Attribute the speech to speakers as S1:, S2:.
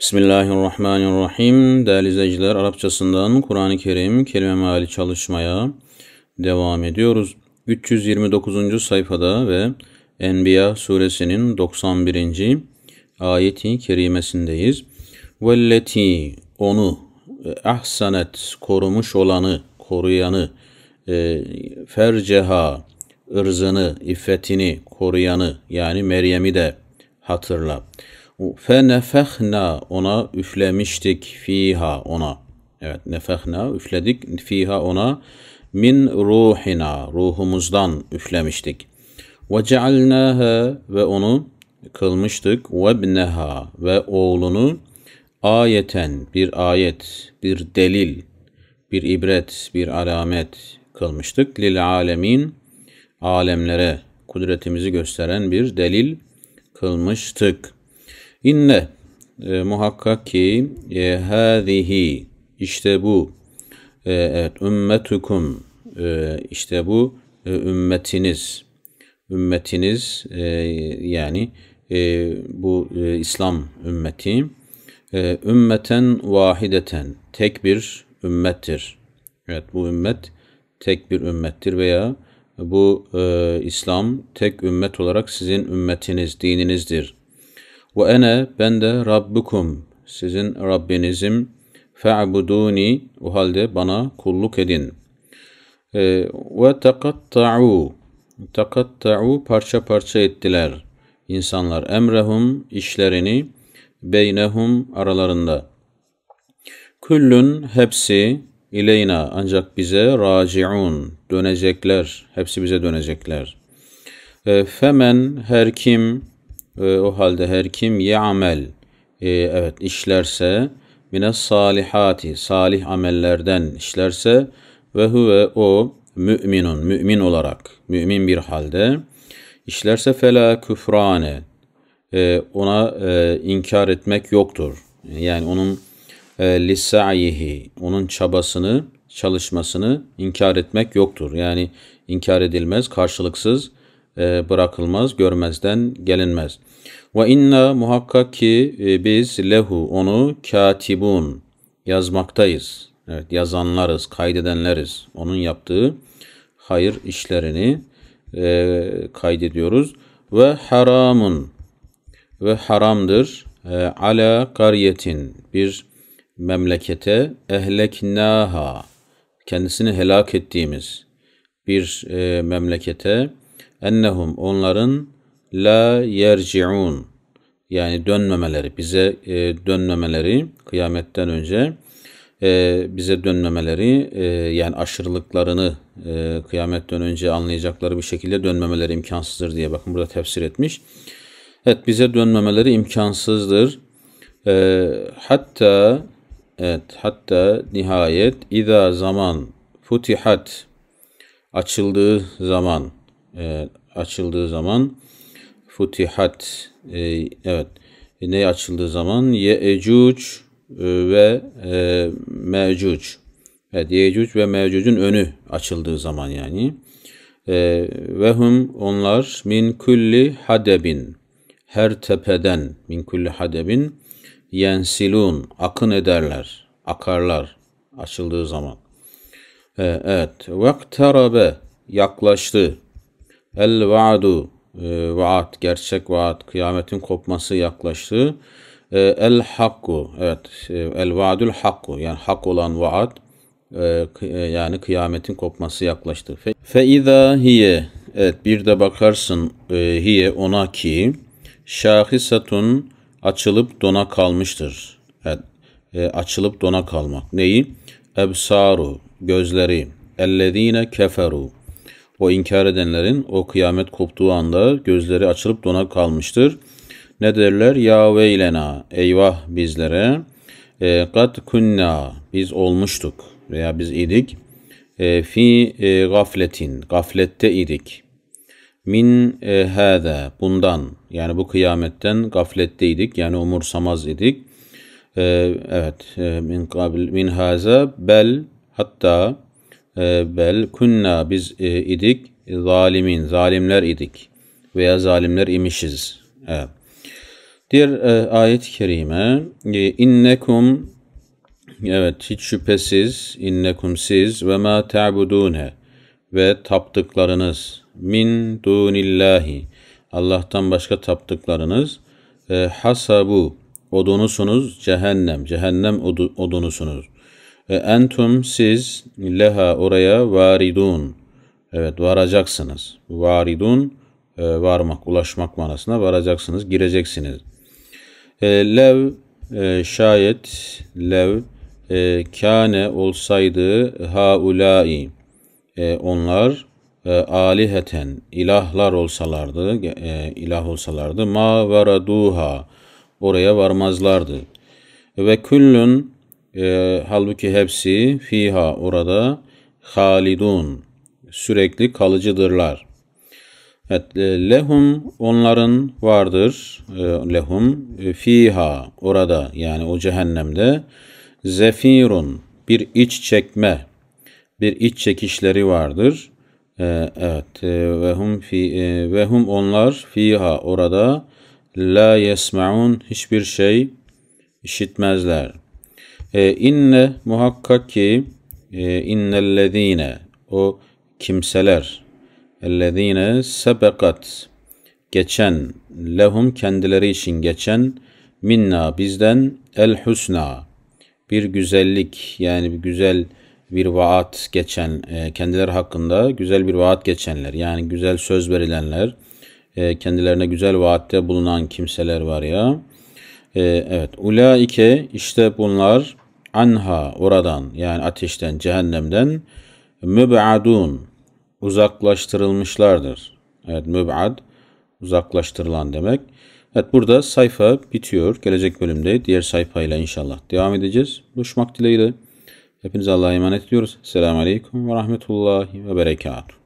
S1: Bismillahirrahmanirrahim. Değerli izleyiciler, Arapçasından Kur'an-ı Kerim kelime meali çalışmaya devam ediyoruz. 329. sayfada ve Enbiya suresinin 91. ayeti kerimesindeyiz. Velleti onu e, ahsanet korumuş olanı, koruyanı, e, ferceha ırzını, iffetini koruyanı yani Meryem'i de hatırla.'' Fenefehna ona üflemiştik fiha ona. Evet nefehna üfledik fiha ona min ruhina ruhumuzdan üflemiştik. Ve cealnaha ve onu kılmıştık ve bneha ve oğlunu ayeten bir ayet, bir delil, bir ibret, bir alamet kılmıştık. Lil alemin alemlere kudretimizi gösteren bir delil kılmıştık.'' İnne e, muhakkak ki e, hâzihi işte bu e, evet ümmetukum e, işte bu e, ümmetiniz ümmetiniz e, yani e, bu e, İslam ümmeti e, ümmeten vahideten tek bir ümmettir. Evet bu ümmet tek bir ümmettir veya bu e, İslam tek ümmet olarak sizin ümmetiniz, dininizdir.'' Ve ene ben de Rabbukum sizin Rabbinizim fe'buduni o halde bana kulluk edin. Ee, ve takatta'u takatta'u parça parça ettiler. İnsanlar emrehum işlerini beynehum aralarında. Küllün hepsi ileyna ancak bize raciun dönecekler. Hepsi bize dönecekler. Ee, femen her kim ee, o halde her kim ye amel e, evet işlerse mine salihati salih amellerden işlerse ve huve o müminun mümin olarak mümin bir halde işlerse fela küfrane e, ona e, inkar etmek yoktur. Yani onun e, lisayihi onun çabasını çalışmasını inkar etmek yoktur. Yani inkar edilmez, karşılıksız e, bırakılmaz, görmezden gelinmez. Ve inna muhakkak ki e, biz lehu onu katibun yazmaktayız. Evet yazanlarız, kaydedenleriz. Onun yaptığı hayır işlerini e, kaydediyoruz. Ve haramın ve haramdır e, ala kariyetin bir memlekete ehleknaha kendisini helak ettiğimiz bir e, memlekete ennehum onların la yerciun yani dönmemeleri bize e, dönmemeleri kıyametten önce e, bize dönmemeleri e, yani aşırılıklarını e, kıyametten önce anlayacakları bir şekilde dönmemeleri imkansızdır diye bakın burada tefsir etmiş. Evet bize dönmemeleri imkansızdır. E, hatta evet hatta nihayet ida zaman futihat açıldığı zaman e, açıldığı zaman Futihat e, evet e, ne açıldığı zaman Ye'cuc e, ve e, Me'cuc. Evet Ye'cuc ve Me'cuc'un önü açıldığı zaman yani. E, ve hum onlar min kulli hadebin her tepeden min kulli hadebin yensilun akın ederler, akarlar açıldığı zaman. E, evet. Vektarabe yaklaştı. El va'du ee, vaat, gerçek vaat, kıyametin kopması yaklaştığı e, ee, el hakku, evet, e, el vaadül hakku, yani hak olan vaat, e, e, yani kıyametin kopması yaklaştı. Fe, fe hiye, evet bir de bakarsın e, hiye ona ki, şahisatun açılıp dona kalmıştır. Evet, e, açılıp dona kalmak. Neyi? Ebsaru, gözleri. Ellezine keferu o inkar edenlerin o kıyamet koptuğu anda gözleri açılıp dona kalmıştır. Ne derler? Ya veylena, eyvah bizlere. E, kat kunna, biz olmuştuk veya biz idik. E, fi e, gafletin, gaflette idik. Min e, hâdâ, bundan yani bu kıyametten gafletteydik yani umursamaz idik. E, evet, e, min, kabil, min haza bel hatta bel kunna biz e, idik zalimin zalimler idik veya zalimler imişiz. Evet. Diğer e, ayet-i kerime e, innekum evet hiç şüphesiz innekum siz ve ma ta'budune ve taptıklarınız min dunillahi Allah'tan başka taptıklarınız e, hasabu odunusunuz cehennem cehennem odu, odunusunuz e, entum siz leha oraya varidun. Evet varacaksınız. Varidun e, varmak, ulaşmak manasına varacaksınız, gireceksiniz. E, lev e, şayet lev e, kâne olsaydı haulâi e, onlar e, aliheten ilahlar olsalardı ilah olsalardı ma varaduha oraya varmazlardı ve küllün e, halbuki hepsi fiha orada halidun sürekli kalıcıdırlar. Evet, e, lehum onların vardır. E, lehum e, fiha orada yani o cehennemde zefirun bir iç çekme bir iç çekişleri vardır. Ee, evet vehum fi ve hum onlar fiha orada la yesmaun hiçbir şey işitmezler. E, inne muhakkak ki e, innellezine o kimseler ellezine sebekat geçen lehum kendileri için geçen minna bizden el husna bir güzellik yani bir güzel bir vaat geçen e, kendileri hakkında güzel bir vaat geçenler yani güzel söz verilenler e, kendilerine güzel vaatte bulunan kimseler var ya. E, evet ulaike işte bunlar anha oradan yani ateşten cehennemden müb'adun uzaklaştırılmışlardır. Evet müb'ad uzaklaştırılan demek. Evet burada sayfa bitiyor. Gelecek bölümde diğer sayfayla inşallah devam edeceğiz. Buluşmak dileğiyle. Hepinize Allah'a emanet ediyoruz. Selamun Aleyküm ve Rahmetullahi ve Berekatuhu.